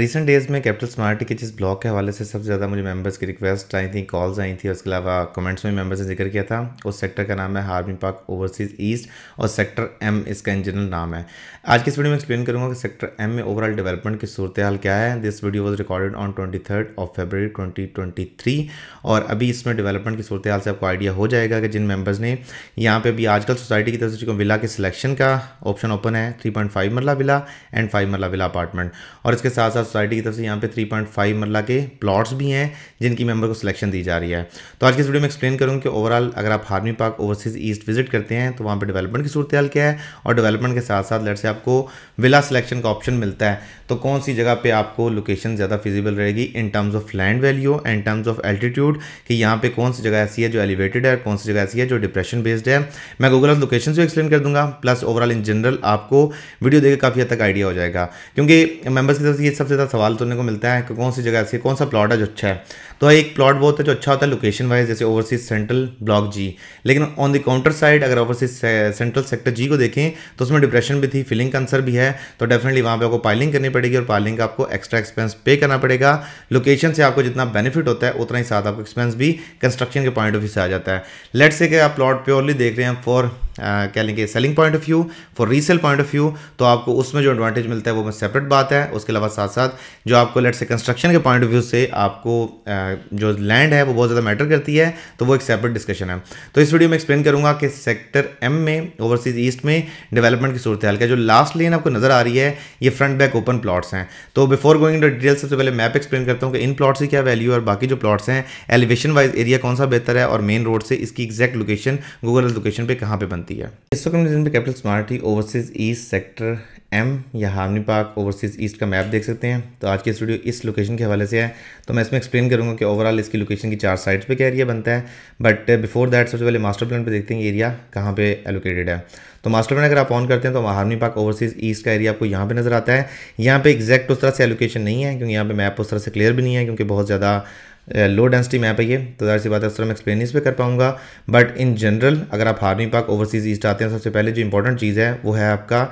recent days में capital smart के जिस ब्लॉग के हवाले से सबसे ज़्यादा मुझे मेंबर्स की रिक्वेस्ट आई थी कॉल्स आई थी उसके अलावा कमेंट्स में मेंबर्स ने जिक्र किया था उस सेक्टर का नाम है हार्मी पार्क ओवरसीज़ ईस्ट और सेक्टर एम इसका इंजनल नाम है आज की इस वीडियो में एक्सप्लेन करूँगा कि सेक्टर एम में ओवरऑल डेवलपमेंट की सूरत हाल क्या है this video was recorded on twenty third of February twenty twenty three और अभी इसमें डेवलपमेंट की सूरत हाल से आपको आइडिया हो जाएगा कि जिन मेम्बर्स ने यहाँ पर अभी आजकल सोसाइटी की तरफ से विला के सिलेक्शन का ऑप्शन ओपन है three point five marla villa and five marla villa apartment और इसके साथ साथ सोसाइटी की तरफ से यहाँ पे 3.5 पॉइंट मरला के प्लॉट्स भी हैं जिनकी मेंबर को सिलेक्शन दी जा रही है तो आज के इस वीडियो में एक्सप्लेन करूँ कि ओवरऑल अगर आप Harmony Park Overseas East visit करते हैं तो वहाँ पर डेवलपमेंट की सूरत हाल क्या है और डेवलपमेंट के साथ साथ लड़ से आपको विला सिलेक्शन का ऑप्शन मिलता है तो कौन सी जगह पर आपको लोकेशन ज़्यादा फिजिबल रहेगी in terms of land value and terms of altitude कि यहाँ पर कौन सी जगह ऐसी है जो एलिवेटेड है कौन सी जगह ऐसी है जो डिप्रेशन बेस्ड है मैं गूगल ऑफ लोकेशन भी एक्सप्लेन कर दूंगा प्लस ओवरऑल इन जनरल आपको वीडियो देकर काफ़ी हद तक आइडिया हो जाएगा क्योंकि मेंबर्स की तरफ से ये सबसे सीधा सवाल सुनने तो को मिलता है कि कौन सी जगह ऐसी कौन सा प्लॉट है जो अच्छा है तो एक प्लॉट बहुत है जो अच्छा होता है लोकेशन वाइज जैसे ओवरसीज सेंट्रल ब्लॉक जी लेकिन ऑन द काउंटर साइड अगर ओवरसीज सेंट्रल सेक्टर जी को देखें तो उसमें डिप्रेशन भी थी फिलिंग कंसर भी है तो डेफिनेटली वहाँ पर आपको पाइलिंग करनी पड़ेगी और पाइलिंग का आपको एक्स्ट्रा एक्सपेंस पे करना पड़ेगा लोकेशन से आपको जितना बेनिफिट होता है उतना ही साथ आपको एक्सपेंस भी कंस्ट्रक्शन के पॉइंट ऑफ व्यू से आ जाता है लेट से कि आप प्लॉट प्योरली देख रहे हैं फॉर uh, कह लेंगे selling point of view for resale point of view तो आपको उसमें जो एडवांटेज मिलता है वो सेपरेट बात है उसके अलावा साथ साथ जो आपको लेट से कंस्ट्रक्शन के पॉइंट ऑफ व्यू से आपको आ, uh, जो लैंड है वो बहुत ज़्यादा मैटर करती है तो वो एक सेपरेट डिस्कशन है तो इस वीडियो में एक्सप्लेन करूँगा कि सेक्टर एम में ओवरसीज़ ईस्ट में डेवलपमेंट की सूरत हाल का जो लास्ट लेन आपको नज़र आ रही है ये फ्रंट बैक ओपन प्लॉट्स हैं तो बिफोर गोइंग टू डिटेल सबसे पहले मैप एक्सप्लेन करता हूँ कि इन प्लॉट्स की क्या वैल्यू और बाकी जो प्लॉट्स हैं एलिवेशन वाइज एरिया कौन सा बेहतर है और मेन रोड से इसकी एग्जैक्ट लोकेशन गूगल लोकेशन पर कहाँ पर बनती है इस वक्त कैपिटल स्मार्ट ही ओवरसीज़ ईस्ट सेक्टर एम या हार्मनी पार्क ओवरसीज़ ईस्ट का मैप देख सकते हैं तो आज की इस वीडियो इस लोकेशन के हवाले से है तो मैं इसमें एक्सप्लेन करूँगा कि ओवरऑल इसकी लोकेशन की चार साइड्स पे क्या एरिया बनता है बट बिफोर दैट सबसे पहले मास्टर प्लान पे देखते हैं एरिया कहाँ पे एलोकेटेड है तो मास्टर प्लान अगर आप ऑन करते हैं तो हार्मनी पार्क ओवरसीज़ ईस्ट का एरिया आपको यहाँ पर नज़र आता है यहाँ पर एक्जैक्ट उस तरह से एलोकेशन नहीं है क्योंकि यहाँ पर मैप उस तरह से क्लियर भी नहीं है क्योंकि बहुत ज़्यादा लो डेंसिटी मैप है ये तो जाहिर सी बात है उस तरह मैं एक्सप्लेन इस पर कर पाऊंगा बट इन जनरल अगर आप हार्मी पार्क ओवरसीज ईस्ट आते हैं सबसे पहले जो इंपॉर्टेंट चीज़ है वो है आपका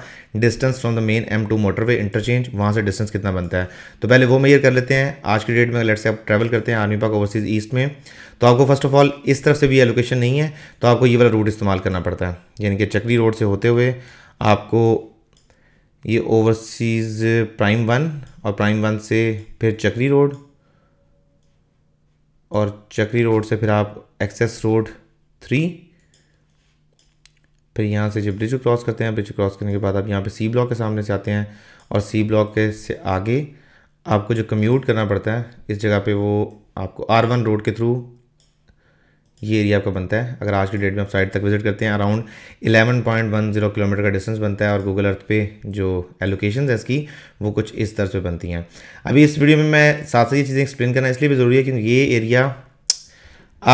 distance from the main M two motorway interchange वहाँ से डिस्टेंस कितना बनता है तो पहले वो मेयर कर लेते हैं आज की डेट में लेट से आप ट्रैवल करते हैं आर्मी पार्क ओवरसीज ईस्ट में तो आपको फर्स्ट ऑफ ऑल इस तरफ से भी एलोकेशन नहीं है तो आपको ये वाला रूट इस्तेमाल करना पड़ता है यानी कि चकरी रोड से होते हुए आपको ये ओवरसीज़ प्राइम वन और प्राइम वन से फिर चक्री रोड और चक्री रोड से फिर आप एक्सेस रोड थ्री फिर यहाँ से जब ब्रिज क्रॉस करते हैं ब्रिज क्रॉस करने के बाद आप यहाँ पे सी ब्लॉक के सामने से आते हैं और सी ब्लॉक के से आगे आपको जो कम्यूट करना पड़ता है इस जगह पे वो आपको आर वन रोड के थ्रू ये एरिया आपका बनता है अगर आज की डेट में आप साइट तक विजिट करते हैं अराउंड 11.10 किलोमीटर का डिस्टेंस बनता है और गूगल अर्थ पे जो एलोकेशन है इसकी वो कुछ इस तरह से बनती हैं अभी इस वीडियो में मैं साथ साथ ये चीज़ें एक्सप्लेन करना इसलिए भी ज़रूरी है क्योंकि ये एरिया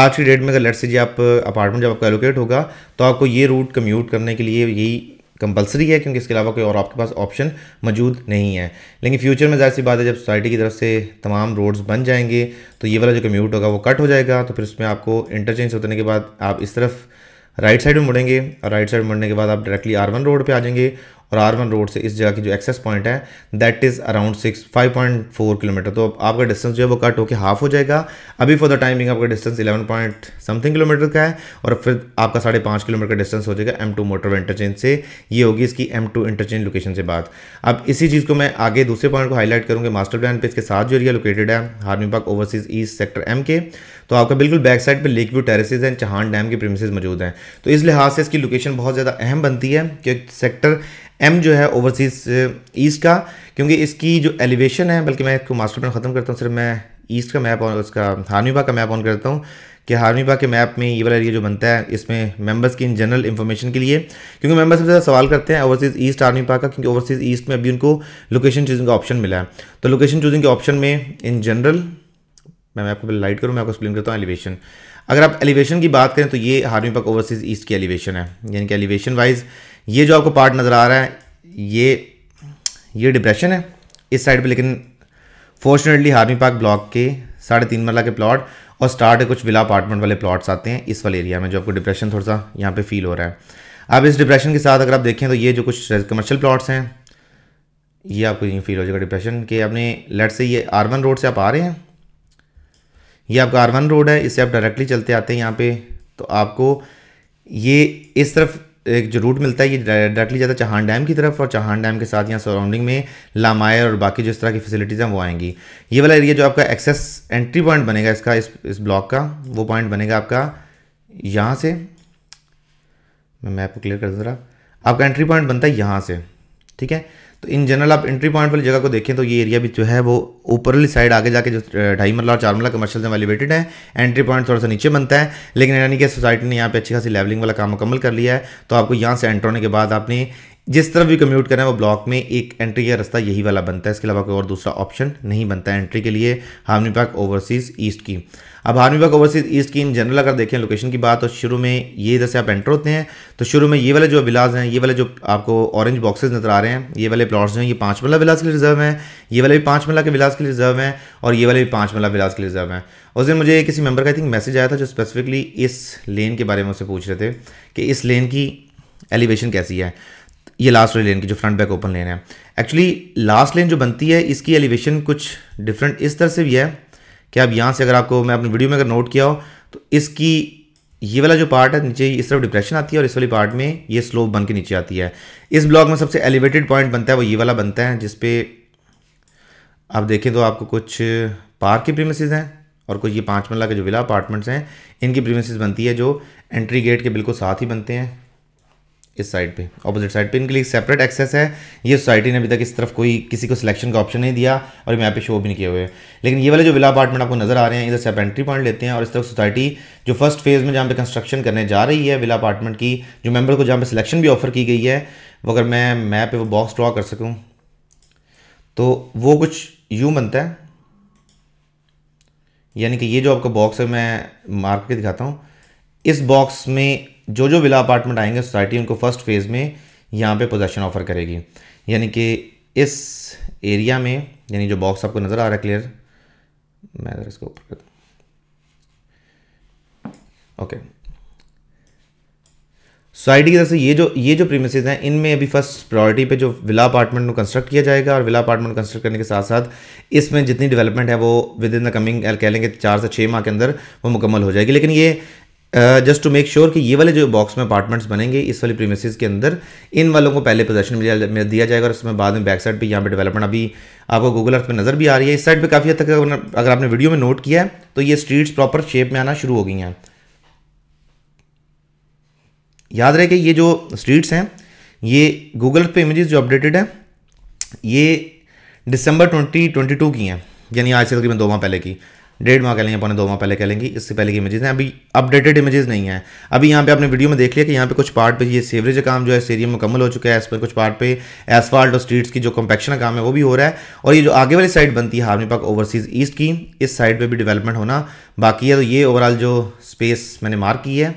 आज की डेट में अगर लट से जी आप अपार्टमेंट जब आपका एलोकेट होगा तो आपको ये रूट कम्यूट करने के लिए यही कंपलसरी है क्योंकि इसके अलावा कोई और आपके पास ऑप्शन मौजूद नहीं है लेकिन फ्यूचर में जाहिर सी बात है जब सोसाइटी की तरफ से तमाम रोड्स बन जाएंगे तो ये वाला जो कम्यूट होगा वो कट हो जाएगा तो फिर उसमें आपको इंटरचेंज होने के बाद आप इस तरफ राइट साइड में मुड़ेंगे और राइट साइड मुड़ने के बाद आप डायरेक्टली आर वन रोड पर आ जाएंगे और आर वन रोड से इस जगह की जो एक्सेस पॉइंट है that is around six five point four kilometre तो आपका डिस्टेंस जो है वो कट होकर हाफ हो जाएगा अभी फॉर द टाइमिंग आपका distance eleven point something kilometre का है और फिर आपका साढ़े पाँच किलोमीटर का डिस्टेंस हो जाएगा एम टू मोटर इंटरचेंज से ये होगी इसकी एम टू इंटरचेंज लोकेशन से बात अब इसी चीज़ को मैं आगे दूसरे पॉइंट को हाईलाइट करूँगा मास्टर प्लान पर इसके साथ जो एरिया लोकेटेड है Harmony Park Overseas East sector M के तो आपका बिल्कुल बैक साइड पर lake view terraces and Chahan dam के प्रेमिसेज मौजूद हैं तो इस लिहाज से इसकी लोकेशन बहुत ज़्यादा अहम बनती है क्योंकि सेक्टर एम जो है ओवरसीज ईस्ट uh, का क्योंकि इसकी जो एलिवेशन है बल्कि मैं इसको मास्टर प्लान ख़त्म करता हूँ सिर्फ मैं ईस्ट का मैप और उसका हारमीबा का मैप ऑन करता हूँ कि हारमीबा के मैप में ये वाला एरिया जो बनता है इसमें मेंबर्स की इन जनरल इन्फॉर्मेशन के लिए क्योंकि मेंबर्स सबसे ज़्यादा सवाल करते हैं ओवरसीज़ ईस्ट आर्मीपा का क्योंकि ओवरसीज़ ईस्ट में अभी उनको लोकेशन चूजिंग का ऑप्शन मिला है तो लोकेशन चूजिंग के ऑप्शन में इन जनरल मैं मैं आपको लाइट करूँ मैं आपको एक्सप्लेन करता हूँ एलिवेशन अगर आप एलिवेशन की बात करें तो ये हार्मी पाक ओवरसीज़ ईस्ट की एलिवेशन है यानी कि एलिवेशन वाइज ये जो आपको पार्ट नज़र आ रहा है ये ये डिप्रेशन है इस साइड पे लेकिन फॉर्चुनेटली हार्मी पार्क ब्लॉक के साढ़े तीन मरला के प्लॉट और स्टार्ट है कुछ विला अपार्टमेंट वाले प्लॉट्स आते हैं इस वाले एरिया में जो आपको डिप्रेशन थोड़ा सा यहाँ पे फील हो रहा है अब इस डिप्रेशन के साथ अगर आप देखें तो ये जो कुछ कमर्शियल प्लॉट्स हैं ये आपको यहीं फील हो जाएगा डिप्रेशन के अपने लेट से ये आरवन रोड से आप आ रहे हैं ये आपका आर वन रोड है इसे आप डायरेक्टली चलते आते हैं यहाँ पे तो आपको ये इस तरफ एक जो रूट मिलता है ये डायरेक्टली जाता है चहान डैम की तरफ और चहान डैम के साथ यहाँ सराउंडिंग में लामायर और बाकी जो इस तरह की फैसिलिटीज़ हैं वो आएंगी ये वाला एरिया जो आपका एक्सेस एंट्री पॉइंट बनेगा इसका इस इस ब्लॉक का वो पॉइंट बनेगा आपका यहाँ से मैं मैप को क्लियर कर ज़रा आपका एंट्री पॉइंट बनता है यहाँ से ठीक है तो इन जनरल आप एंट्री पॉइंट वाली जगह को देखें तो ये एरिया भी जो है वो ऊपरली साइड आगे जाके जो ढाई मरला और चार मरला कमर्शियल से एलिवेटेड है एंट्री पॉइंट थोड़ा सा नीचे बनता है लेकिन यानी कि सोसाइटी ने यहाँ पे अच्छी खासी लेवलिंग वाला काम मुकम्मल कर लिया है तो आपको यहाँ से एंटर होने के बाद आपने जिस तरफ भी कम्यूट करें वो ब्लॉक में एक एंट्री का रास्ता यही वाला बनता है इसके अलावा कोई और दूसरा ऑप्शन नहीं बनता है एंट्री के लिए हार्मी पार्क ओवरसीज़ ईस्ट की अब हार्मी पार्क ओवरसीज़ ईस्ट की इन जनरल अगर देखें लोकेशन की बात तो शुरू में ये इधर से आप एंटर होते हैं तो शुरू में ये वाले जो विलाज हैं ये वाले जो आपको ऑरेंज बॉक्सेज नजर आ रहे हैं ये वाले प्लॉट्स जो हैं ये पाँच मल्ला विलास के लिए रिजर्व हैं ये वाले भी पाँच मल्ला के विलास के लिए रिजर्व हैं और ये वाले भी पाँच मल्ला विलास के लिए रिजर्व हैं उस दिन मुझे किसी मेम्बर का आई थिंक मैसेज आया था जो स्पेसिफिकली इस लेन के बारे में उससे पूछ रहे थे कि इस लेन की एलिवेशन कैसी है ये लास्ट वाली लेन की जो फ्रंट बैक ओपन लेन है एक्चुअली लास्ट लेन जो बनती है इसकी एलिवेशन कुछ डिफरेंट इस तरह से भी है कि आप यहाँ से अगर आपको मैं अपनी वीडियो में अगर नोट किया हो तो इसकी ये वाला जो पार्ट है नीचे इस तरफ डिप्रेशन आती है और इस वाली पार्ट में ये स्लोप बन के नीचे आती है इस ब्लॉक में सबसे एलिवेटेड पॉइंट बनता है वो ये वाला बनता है जिसपे आप देखें तो आपको कुछ पार्क के प्रीमिसज हैं और कुछ ये पाँच मरला के जो विला अपार्टमेंट्स हैं इनकी प्रीमिसज बनती है जो एंट्री गेट के बिल्कुल साथ ही बनते हैं इस साइड पे ऑपोजिट साइड पे इनके लिए सेपरेट एक्सेस है ये सोसाइटी ने अभी तक इस तरफ कोई किसी को सिलेक्शन का ऑप्शन नहीं दिया और यहाँ पे शो भी नहीं किए हुए लेकिन ये वाले जो विला अपार्टमेंट आपको नजर आ रहे हैं इधर सेप एंट्री पॉइंट लेते हैं और इस तरफ सोसाइटी जो फर्स्ट फेज़ में जहाँ पे कंस्ट्रक्शन करने जा रही है विला अपार्टमेंट की जो मेम्बर को जहाँ पर सिलेक्शन भी ऑफर की गई है वो अगर मैं मैप वो बॉक्स ड्रॉ कर सकूँ तो वो कुछ यूँ बनता है यानी कि ये जो आपका बॉक्स है मैं मार्क के दिखाता हूँ इस बॉक्स में जो जो विला अपार्टमेंट आएंगे सोसाइटी उनको फर्स्ट फेज़ में यहाँ पे पोजेशन ऑफर करेगी यानी कि इस एरिया में यानी जो बॉक्स आपको नज़र आ रहा है क्लियर मैं अगर इसको ऊपर करता ओके सोसाइटी की तरफ से ये जो ये जो प्रीमिस हैं इनमें अभी फर्स्ट प्रायोरिटी पे जो विला अपार्टमेंट को कंस्ट्रक्ट किया जाएगा और विला अपार्टमेंट कंस्ट्रक्ट करने के साथ साथ इसमें जितनी डेवलपमेंट है वो विद इन द कमिंग कह लेंगे चार से छः माह के अंदर वो मुकम्मल हो जाएगी लेकिन ये जस्ट टू मेक श्योर कि ये वाले जो बॉक्स में अपार्टमेंट्स बनेंगे इस वाले प्रीमिसेस के अंदर इन वालों को पहले पोजेशन में दिया जाएगा और उसमें बाद में बैक साइड पे यहाँ पे डेवलपमेंट अभी आपको गूगल अर्थ पे नज़र भी आ रही है इस साइड पे काफ़ी हद तक अगर आपने वीडियो में नोट किया है तो ये स्ट्रीट्स प्रॉपर शेप में आना शुरू हो गई हैं याद रहे कि ये जो स्ट्रीट्स हैं ये गूगल अर्थ पे इमेजेस जो अपडेटेड हैं ये दिसंबर 2022 की हैं यानी आज से तकरीबन दो माह पहले की डेढ़ माह कह लेंगे पौने दो माह पहले कह लेंगे इससे पहले की इमेजेस हैं अभी अपडेटेड इमेजेस नहीं है अभी यहाँ पे आपने वीडियो में देख लिया कि यहाँ पे कुछ पार्ट पे ये सेवरेज का काम जो है इस मुकम्मल हो चुका है इस पर कुछ पार्ट पे एसफाल्ट और स्ट्रीट्स की जो कम्पैक्शन का काम है वो भी हो रहा है और ये जो आगे वाली साइड बनती है हार्मी पार्क ओवरसीज़ ईस्ट की इस साइड पर भी डिवेलपमेंट होना बाकी है तो ये ओवरऑल जो स्पेस मैंने मार्क की है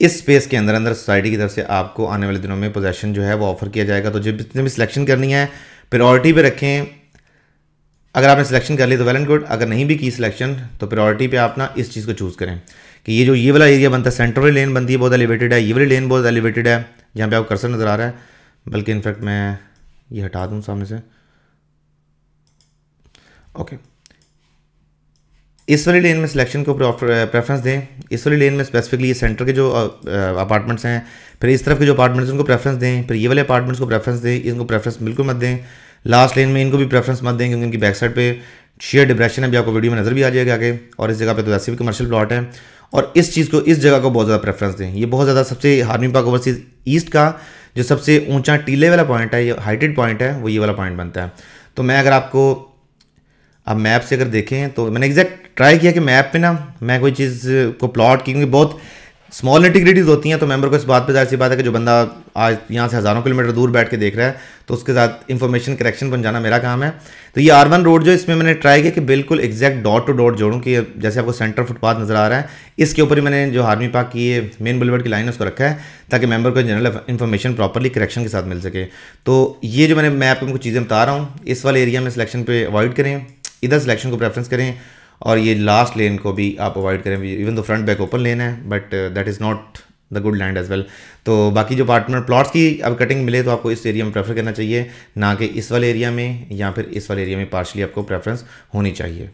इस स्पेस के अंदर अंदर सोसाइटी की तरफ से आपको आने वाले दिनों में पोजेशन जो है वो ऑफर किया जाएगा तो जब जितने भी सिलेक्शन करनी है प्रायोरिटी पर रखें अगर आपने सिलेक्शन कर ली तो वेल एंड गुड अगर नहीं भी की सिलेक्शन तो प्रायोरिटी पे आप ना इस चीज़ को चूज़ करें कि ये जो ये वाला एरिया बनता है सेंटर वाली लेन बनती है बहुत एलिवेटेड है ये वाली लेन बहुत एलिवेटेड है जहाँ पे आपको कर्सर नज़र आ रहा है बल्कि इनफैक्ट मैं ये हटा दूँ सामने से ओके इस वाली लेन में सिलेक्शन को प्रेफरेंस दें इस वाली लेन में स्पेसिफिकली ये सेंटर के जो अपार्टमेंट्स हैं फिर इस तरफ के जो अपार्टमेंट्स उनको प्रेफरेंस दें फिर ये वाले अपार्टमेंट्स को प्रेफरेंस दें इनको प्रेफरेंस बिल्कुल मत दें लास्ट लेन में इनको भी प्रेफरेंस मत दें क्योंकि इनकी बैक साइड पे शेयर डिप्रेशन है भी आपको वीडियो में नज़र भी आ जाएगा आगे और इस जगह पे तो वैसे भी कमर्शियल प्लॉट है और इस चीज़ को इस जगह को बहुत ज़्यादा प्रेफरेंस दें ये बहुत ज़्यादा सबसे हार्मी पाक ओवरसीज ईस्ट का जो सबसे ऊंचा टीले वाला पॉइंट है ये हाइटेड पॉइंट है वो ये वाला पॉइंट बनता है तो मैं अगर आपको आप मैप से अगर देखें तो मैंने एग्जैक्ट ट्राई किया कि मैप पे ना मैं कोई चीज़ को प्लॉट की क्योंकि बहुत स्मॉल इंटीग्रिटीज़ होती हैं तो मेंबर को इस बात पर जाहिर सी बात है कि जो बंदा आज यहाँ से हज़ारों किलोमीटर दूर बैठ के देख रहा है तो उसके साथ इंफॉर्मेशन करेक्शन जाना मेरा काम है तो ये आर वन रोड जो इसमें मैंने ट्राई किया कि बिल्कुल एग्जैक्ट डॉट टू डॉट जोड़ूँ कि जैसे आपको सेंटर फुटपाथ नज़र आ रहा है इसके ऊपर ही मैंने जो आर्मी पार्क की ये मेन बुलवर्ड की लाइन है उसको रखा है ताकि मेंबर को जनरल इन्फॉर्मेशन प्रॉपरली करेक्शन के साथ मिल सके तो ये जो मैंने मैं आपको कुछ चीज़ें बता रहा हूँ इस वाले एरिया में सिलेक्शन पर अवॉइड करें इधर सिलेक्शन को प्रेफरेंस करें और ये लास्ट लेन को भी आप अवॉइड करें even though front back open lane है but that is not the good land as well तो बाकी जो पार्टनर प्लॉट्स की अब कटिंग मिले तो आपको इस एरिया में प्रेफर करना चाहिए ना कि इस वाले एरिया में या फिर इस वाले एरिया में पार्शली आपको प्रेफरेंस होनी चाहिए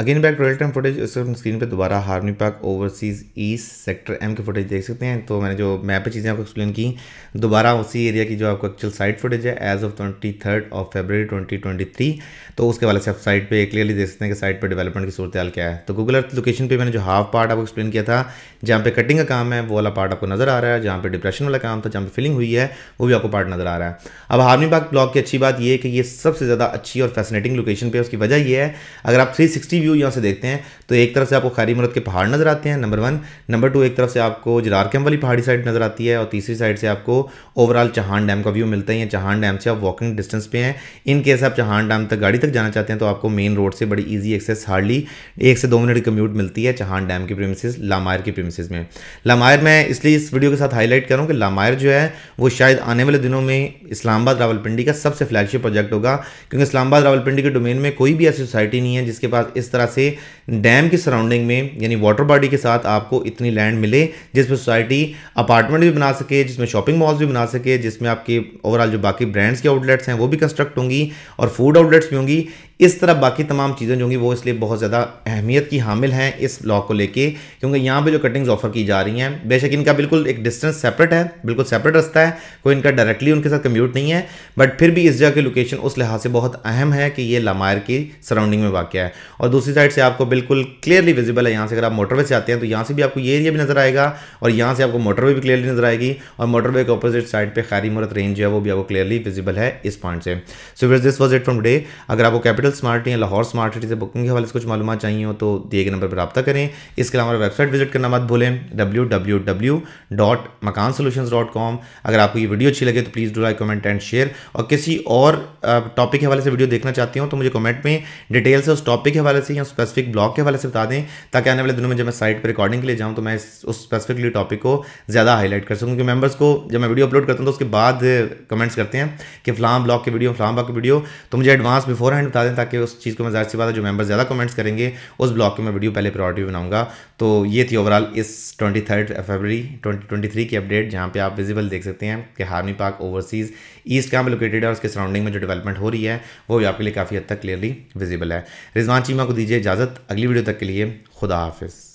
again back real time footage उसके स्क्रीन पे दोबारा Harmony Park Overseas east sector M की फुटेज देख सकते हैं तो मैंने जो मैप पे चीज़ें आपको एक्सप्लेन की दोबारा उसी एरिया की जो आपको एक्चुअल साइट फुटेज है as of twenty third of February twenty twenty three तो उसके वाले से आप साइट पर क्लियरली देख सकते हैं कि साइट पर डेवलपमेंट की सूरत क्या है तो गूगल अर्थ लोकेशन पर मैंने जो हाफ पार्ट आपको एक्सप्लेन किया था जहाँ पे कटिंग का काम है वो वाला पार्ट आपको नज़र आ रहा है जहाँ पर डिप्रेशन वाला काम था जहाँ पर फिलिंग हुई है वो भी आपको पार्ट नज़र आ रहा है अब हार्मी पार्क ब्लॉक की अच्छी बात यह है कि ये सबसे ज़्यादा अच्छी और फैसिनेटिंग लोकेशन पर उसकी वजह यह है अगर आप थ्री व्यू यहाँ से देखते हैं तो एक तरफ से आपको खारी मरद के पहाड़ नज़र आते हैं नंबर वन नंबर टू एक तरफ से आपको जरार वाली पहाड़ी साइड नज़र आती है और तीसरी साइड से आपको ओवरऑल चहान डैम का व्यू मिलता है चहान डैम से आप वॉकिंग डिस्टेंस पे हैं इन केस आप चहान डैम तक गाड़ी तक जाना चाहते हैं तो आपको मेन रोड से बड़ी ईजी एक्सेस हार्डली एक से दो मिनट कम्यूट मिलती है चहान डैम की प्रेमिस लामायर के प्रेमिसज में लामायर मैं इसलिए इस वीडियो के साथ हाईलाइट करूँ कि लामायर जो है वो शायद आने वाले दिनों में इस्लामाबाद रावलपिंडी का सबसे फ्लैगशिप प्रोजेक्ट होगा क्योंकि इस्लामाबाद रावलपिंडी के डोमेन में कोई भी ऐसी सोसाइटी नहीं है जिसके पास इस तरह से डैम की सराउंडिंग में यानी वाटर बॉडी के साथ आपको इतनी लैंड मिले जिसमें सोसाइटी अपार्टमेंट भी बना सके जिसमें शॉपिंग मॉल्स भी बना सके जिसमें आपके ओवरऑल जो बाकी ब्रांड्स के आउटलेट्स हैं वो भी कंस्ट्रक्ट होंगी और फूड आउटलेट्स भी होंगी इस तरह बाकी तमाम चीज़ें जो होंगी वो इसलिए बहुत ज़्यादा अहमियत की हामिल हैं इस ब्लॉक को लेकर क्योंकि यहाँ पर जो कटिंग्स ऑफर की जा रही हैं बेशक इनका बिल्कुल एक डिस्टेंस सेपरेट है बिल्कुल सेपरेट रास्ता है कोई इनका डायरेक्टली उनके साथ कम्यूट नहीं है बट फिर भी इस जगह की लोकेशन उस लिहाज से बहुत अहम है कि ये लामायर की सराउंडिंग में वाक़ है और दूसरी साइड से आपको बिल्कुल क्लियरली विजिबल है यहाँ से अगर आप मोटरवे से आते हैं तो यहाँ से भी आपको ये एरिया भी नजर आएगा और यहाँ से आपको मोटरवे भी क्लियरली नजर आएगी और मोटरवे के अपोजिट साइड पर खारी मुहरत रेंज जो है वो भी आपको क्लियरली विजिबल है इस पॉइंट से सो वेज this was it from day अगर आपको कैपिटल स्मार्ट या लाहौर स्मार्ट सिटी से बुकिंग के हवाले से कुछ मालूम चाहिए हो तो दिए गए नंबर पर रब्ता करें इसके अलावा वेबसाइट विजिट करना मत भूलें W W W dot Makaan solution dot com अगर आपको ये वीडियो अच्छी लगे तो please do like comment and share और किसी और टॉपिक के हवाले से वीडियो देखना चाहते हो तो मुझे कमेंट में डिटेल से उस टॉपिक के हवाले से से या स्पेसिफिक ब्लॉग के हवाले से बता दें ताकि आने वाले दिनों में जब मैं साइट पर रिकॉर्डिंग के लिए जाऊँ तो मैं उस स्पेसिफिकली टॉपिक को ज़्यादा हाईलाइट कर सकूँ क्योंकि मेम्बर्स को जब मैं वीडियो अपलोड करता हूँ तो उसके बाद कमेंट्स करते हैं कि फ्लाम ब्लॉग की वीडियो फ्लाम ब्लॉग की वीडियो तो मुझे एडवांस बिफोर हैंड बता दें ताकि उस चीज़ को मैं ज़्यादा से बात जो मेम्बर ज़्यादा कमेंट्स करेंगे उस ब्लॉग की मैं वीडियो पहले प्रायोरिटी बनाऊंगा तो ये थी ओवरऑल इस twenty third February twenty twenty three की अपडेट जहाँ पे आप विजिबल देख सकते हैं कि हार्मी पार्क ओवरसीज़ ईस्ट कहाँ पर लोकेटेड है और उसके सराउंडिंग में जो डेवलपमेंट हो रही है वो भी आपके लिए काफ़ी हद तक क्लियरली विजिबल है रिजवान चीमा को दीजिए इजाज़त अगली वीडियो तक के लिए खुदा हाफिज़